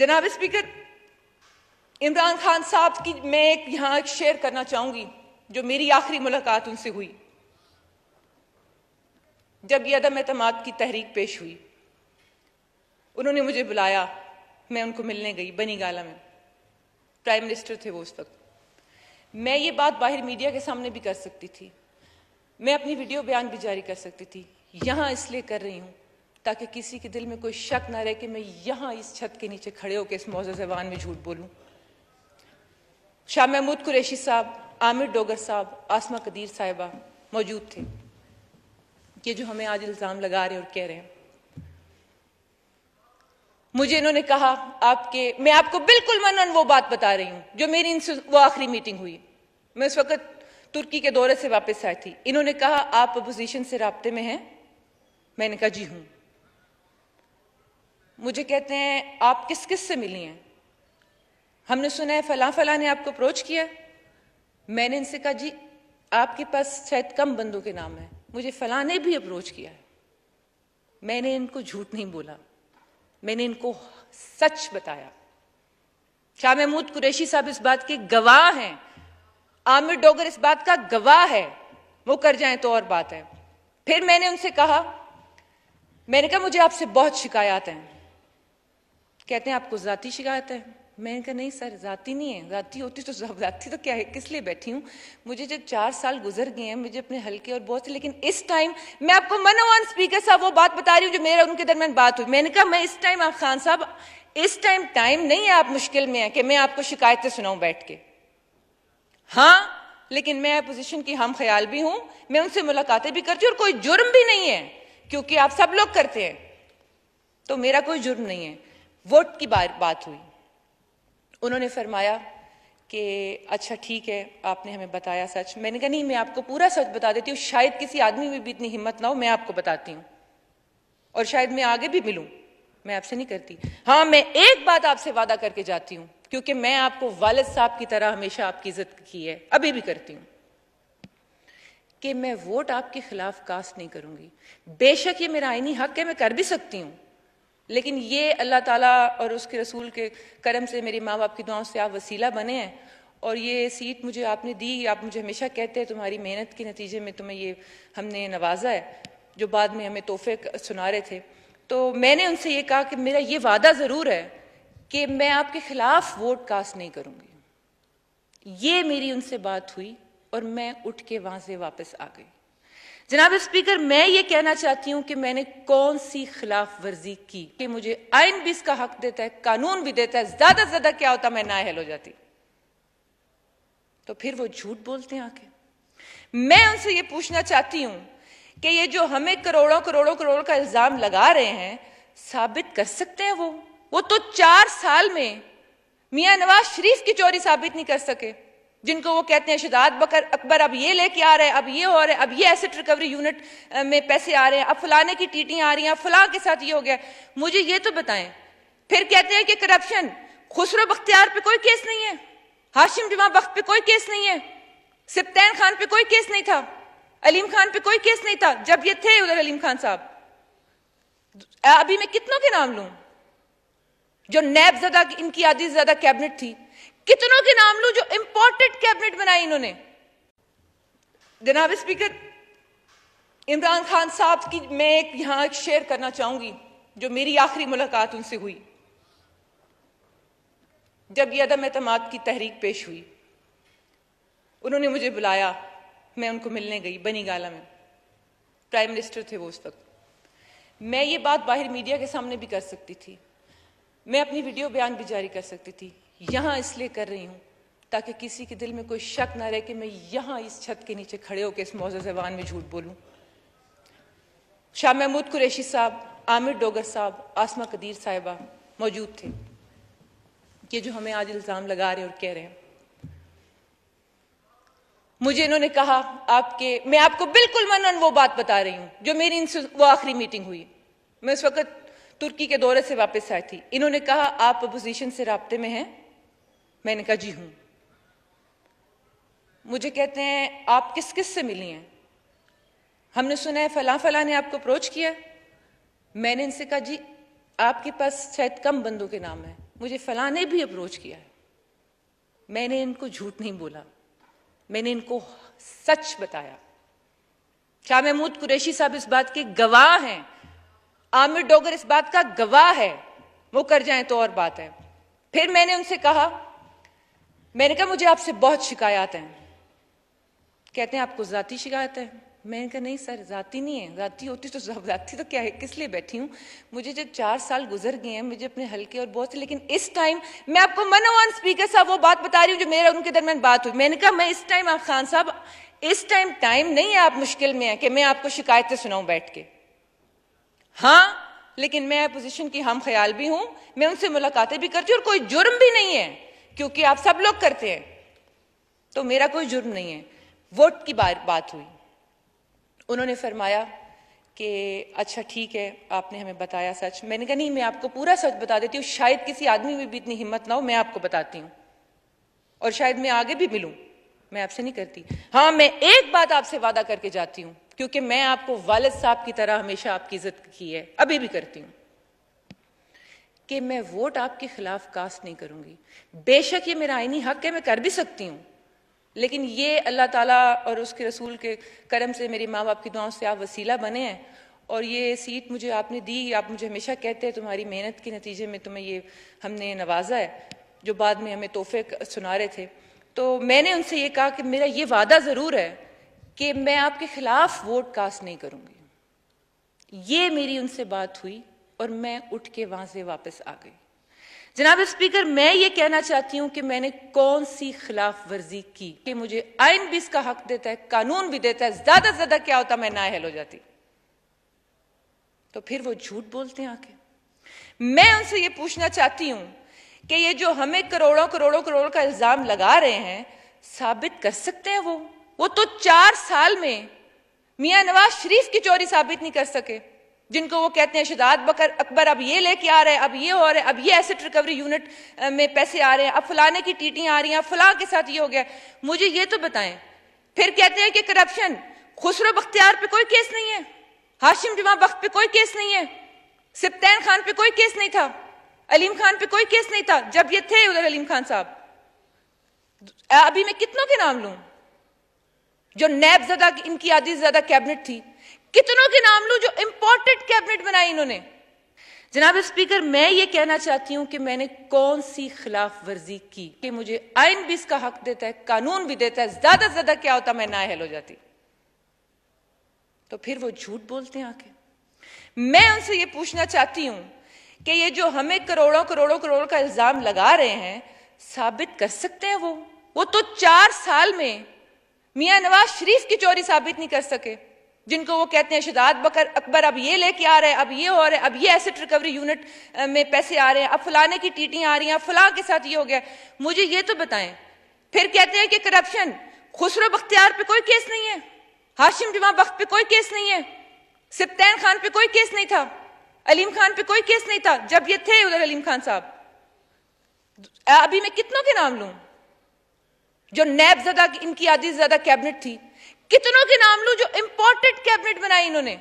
जनाब स्पीकर इमरान खान साहब की मैं एक यहाँ एक शेयर करना चाहूंगी जो मेरी आखिरी मुलाकात उनसे हुई जब यदम एतमाद की तहरीक पेश हुई उन्होंने मुझे बुलाया मैं उनको मिलने गई बनी गाला में प्राइम मिनिस्टर थे वो उस वक्त मैं ये बात बाहर मीडिया के सामने भी कर सकती थी मैं अपनी वीडियो बयान भी जारी कर सकती थी यहाँ इसलिए कर रही हूँ ताकि किसी के दिल में कोई शक ना रहे कि मैं यहाँ इस छत के नीचे खड़े होकर इस मौजा जबान में झूठ बोलूँ शाह महमूद कुरैशी साहब आमिर डोगर साहब आसमा कदीर साहिबा मौजूद थे ये जो हमें आज इल्ज़ाम लगा रहे और कह रहे हैं मुझे इन्होंने कहा आपके मैं आपको बिल्कुल मन वो बात बता रही हूँ जो मेरी इनसे वो आखिरी मीटिंग हुई मैं उस वक्त तुर्की के दौरे से वापस आई थी इन्होंने कहा आप अपोजिशन से रबते में हैं मैंने कहा जी हूँ मुझे कहते हैं आप किस किस से मिली हैं हमने सुना है फला फला ने आपको अप्रोच किया मैंने इनसे कहा जी आपके पास शायद कम बंदों के नाम है मुझे फला ने भी अप्रोच किया है मैंने इनको झूठ नहीं बोला मैंने इनको सच बताया शाह महमूद कुरैशी साहब इस बात के गवाह हैं आमिर डोगर इस बात का गवाह है वो कर जाए तो और बात है फिर मैंने उनसे कहा मैंने कहा मुझे आपसे बहुत शिकायत हैं कहते हैं आपको ज़ाती शिकायत है मैंने कहा नहीं सर ज़ाती नहीं है ज़ाती होती तो ज़ाती तो क्या है किस लिए बैठी हूँ मुझे जब चार साल गुजर गए हैं मुझे अपने हल्के और बहुत से लेकिन इस टाइम मैं आपको मनोवान स्पीकर साहब वो बात बता रही हूँ जो मेरा उनके दरमियान बात हुई मैंने कहा मैं इस टाइम आप खान साहब इस टाइम टाइम नहीं है आप मुश्किल में है कि मैं आपको शिकायतें सुनाऊं बैठ के हाँ लेकिन मैं अपोजिशन की हम ख्याल भी हूं मैं उनसे मुलाकातें भी करती हूँ और कोई जुर्म भी नहीं है क्योंकि आप सब लोग करते हैं तो मेरा कोई जुर्म नहीं है वोट की बार बात हुई उन्होंने फरमाया कि अच्छा ठीक है आपने हमें बताया सच मैंने कहा नहीं मैं आपको पूरा सच बता देती हूँ शायद किसी आदमी में भी इतनी हिम्मत ना हो मैं आपको बताती हूँ और शायद मैं आगे भी मिलूँ मैं आपसे नहीं करती हाँ मैं एक बात आपसे वादा करके जाती हूँ क्योंकि मैं आपको वालद साहब की तरह हमेशा आपकी इज्जत की है अभी भी करती हूँ कि मैं वोट आपके खिलाफ कास्ट नहीं करूंगी बेशक ये मेरा आईनी हक है मैं कर भी सकती हूँ लेकिन ये अल्लाह ताला और उसके रसूल के करम से मेरे माँ बाप की दुआओं से आप वसीला बने हैं और ये सीट मुझे आपने दी आप मुझे हमेशा कहते हैं तुम्हारी मेहनत के नतीजे में तुम्हें ये हमने नवाजा है जो बाद में हमें तोहफे सुना रहे थे तो मैंने उनसे ये कहा कि मेरा ये वादा ज़रूर है कि मैं आपके खिलाफ वोट कास्ट नहीं करूँगी ये मेरी उनसे बात हुई और मैं उठ के वहाँ से वापस आ गई जनाब स्पीकर मैं ये कहना चाहती हूँ कि मैंने कौन सी खिलाफ वर्जी की कि मुझे आइन भी इसका हक देता है कानून भी देता है ज्यादा से ज्यादा क्या होता मैं नाहल हो जाती तो फिर वो झूठ बोलते हैं आके मैं उनसे ये पूछना चाहती हूं कि ये जो हमें करोड़ों करोड़ों करोड़ का इल्जाम लगा रहे हैं साबित कर सकते हैं वो वो तो चार साल में मियां नवाज शरीफ की चोरी साबित नहीं कर सके जिनको वो कहते हैं शिदात बकर अकबर अब ये लेके आ रहे हैं अब ये हो रहा है अब ये एसेट रिकवरी यूनिट में पैसे आ रहे हैं अब फलाने की टीटियां आ रही हैं फला के साथ ये हो गया मुझे ये तो बताएं फिर कहते हैं कि करप्शन खुसरो बख्तियार पे कोई केस नहीं है हाशिम जमा बख्त पे कोई केस नहीं है सिप्तैन खान पे कोई केस नहीं था अलीम खान पे कोई केस नहीं था जब ये थे उधर अलीम खान साहब अभी मैं कितनों के नाम लू जो नैब ज्यादा इनकी आदि ज्यादा कैबिनेट थी कितनों के नाम लू जो इंपॉर्टेंट कैबिनेट बनाई इन्होंने जनाब स्पीकर इमरान खान साहब की मैं एक यहां एक शेयर करना चाहूंगी जो मेरी आखिरी मुलाकात उनसे हुई जब यह अदम एतमाद की तहरीक पेश हुई उन्होंने मुझे बुलाया मैं उनको मिलने गई बनी गाला में प्राइम मिनिस्टर थे वो उस वक्त मैं ये बात बाहर मीडिया के सामने भी कर सकती थी मैं अपनी वीडियो बयान भी जारी कर सकती थी यहाँ इसलिए कर रही हूँ ताकि किसी के दिल में कोई शक ना रहे कि मैं यहाँ इस छत के नीचे खड़े होकर इस मौज जबान में झूठ बोलूँ शाह महमूद कुरैशी साहब आमिर डोगर साहब आसमा कदीर साहिबा मौजूद थे ये जो हमें आज इल्ज़ाम लगा रहे और कह रहे हैं मुझे इन्होंने कहा आपके मैं आपको बिल्कुल मन वो बात बता रही हूँ जो मेरी इनसे वो आखिरी मीटिंग हुई मैं उस वक्त तुर्की के दौरे से वापस आई थी इन्होंने कहा आप अपोजिशन से रबते में हैं मैंने कहा जी हूं मुझे कहते हैं आप किस किस से मिली हैं हमने सुना है फला फला ने आपको अप्रोच किया मैंने इनसे कहा जी आपके पास शायद कम बंदों के नाम है मुझे फला ने भी अप्रोच किया है मैंने इनको झूठ नहीं बोला मैंने इनको सच बताया शाह महमूद कुरैशी साहब इस बात के गवाह हैं आमिर डोगर इस बात का गवाह है वो कर जाए तो और बात है फिर मैंने उनसे कहा मैंने कहा मुझे आपसे बहुत शिकायत है कहते हैं आपको ज़ाती शिकायत है मैंने कहा नहीं सर ज़ाती नहीं है ज़ाती होती तो ज़ाती तो क्या है किस लिए बैठी हूं मुझे जब चार साल गुजर गए हैं मुझे अपने हल्के और बहुत से लेकिन इस टाइम मैं आपको मनो ऑन स्पीकर साहब वो बात बता रही हूँ जो मेरे उनके दरमियान बात हुई मैंने कहा मैं इस टाइम आप खान साहब इस टाइम टाइम नहीं है आप मुश्किल में है कि मैं आपको शिकायतें सुनाऊं बैठ के हाँ लेकिन मैं अपोजिशन की हम ख्याल भी हूं मैं उनसे मुलाकातें भी करती हूँ और कोई जुर्म भी नहीं है क्योंकि आप सब लोग करते हैं तो मेरा कोई जुर्म नहीं है वोट की बात हुई उन्होंने फरमाया कि अच्छा ठीक है आपने हमें बताया सच मैंने कहा नहीं मैं आपको पूरा सच बता देती हूँ शायद किसी आदमी में भी इतनी हिम्मत ना हो मैं आपको बताती हूँ और शायद मैं आगे भी मिलूं मैं आपसे नहीं करती हाँ मैं एक बात आपसे वादा करके जाती हूँ क्योंकि मैं आपको वालद साहब की तरह हमेशा आपकी इज्जत की है अभी भी करती हूँ कि मैं वोट आपके खिलाफ कास्ट नहीं करूंगी बेशक ये मेरा आईनी हक है मैं कर भी सकती हूँ लेकिन ये अल्लाह ताला और उसके रसूल के करम से मेरे माँ बाप की दुआओं से आप वसीला बने हैं और ये सीट मुझे आपने दी आप मुझे हमेशा कहते हैं तुम्हारी मेहनत के नतीजे में तुम्हें ये हमने नवाजा है जो बाद में हमें तोहफे सुना रहे थे तो मैंने उनसे ये कहा कि मेरा ये वादा ज़रूर है कि मैं आपके खिलाफ वोट कास्ट नहीं करूँगी ये मेरी उनसे बात हुई और मैं उठ के वहां से वापस आ गई जनाब स्पीकर मैं ये कहना चाहती हूँ कि मैंने कौन सी खिलाफ वर्जी की कि मुझे आइन भी इसका हक देता है कानून भी देता है ज्यादा से ज्यादा क्या होता मैं नाहल हो जाती तो फिर वो झूठ बोलते हैं आके मैं उनसे ये पूछना चाहती हूं कि ये जो हमें करोड़ों करोड़ों करोड़ का इल्जाम लगा रहे हैं साबित कर सकते हैं वो वो तो चार साल में मियां नवाज शरीफ की चोरी साबित नहीं कर सके जिनको वो कहते हैं शिदात बकर अकबर अब ये लेके आ रहे हैं अब ये हो रहा है अब ये एसेट रिकवरी यूनिट में पैसे आ रहे हैं अब फलाने की टीटियां आ रही हैं फलां के साथ ये हो गया मुझे ये तो बताएं फिर कहते हैं कि करप्शन खुसरो बख्तियार पे कोई केस नहीं है हाशिम जमा बख्त पे कोई केस नहीं है सिप्तैन खान पे कोई केस नहीं था अलीम खान पे कोई केस नहीं था जब ये थे उधर अलीम खान साहब अभी मैं कितनों के नाम लू जो नैब ज्यादा इनकी आदि ज्यादा कैबिनेट थी कितनों के नाम लू जो इंपॉर्टेंट कैबिनेट बनाई इन्होंने जनाब स्पीकर मैं ये कहना चाहती हूं कि मैंने कौन सी खिलाफ वर्जी की कि मुझे आइन भी इसका हक देता है कानून भी देता है ज्यादा से ज्यादा क्या होता मैं नाहल हो जाती तो फिर वो झूठ बोलते हैं आके मैं उनसे ये पूछना चाहती हूं कि ये जो हमें करोड़ों करोड़ों करोड़ों का इल्जाम लगा रहे हैं साबित कर सकते हैं वो वो तो चार साल में मियां नवाज शरीफ की चोरी साबित नहीं कर सके जिनको वो कहते हैं शिदात बकर अकबर अब ये लेके आ रहे हैं अब ये हो रहा है अब ये एसेट रिकवरी यूनिट में पैसे आ रहे हैं अब फलाने की टीटियां आ रही हैं फलां के साथ ये हो गया मुझे ये तो बताएं फिर कहते हैं कि करप्शन खुसरो बख्तियार पे कोई केस नहीं है हाशिम जुमा बख्त पे कोई केस नहीं है सिप्तैन खान पे कोई केस नहीं था अलीम खान पे कोई केस नहीं था जब ये थे उधर अलीम खान साहब अभी मैं कितनों के नाम लू जो नैब ज्यादा इनकी आदि ज्यादा कैबिनेट थी कितनों के नाम लू जो इंपॉर्टेंट कैबिनेट बनाई इन्होंने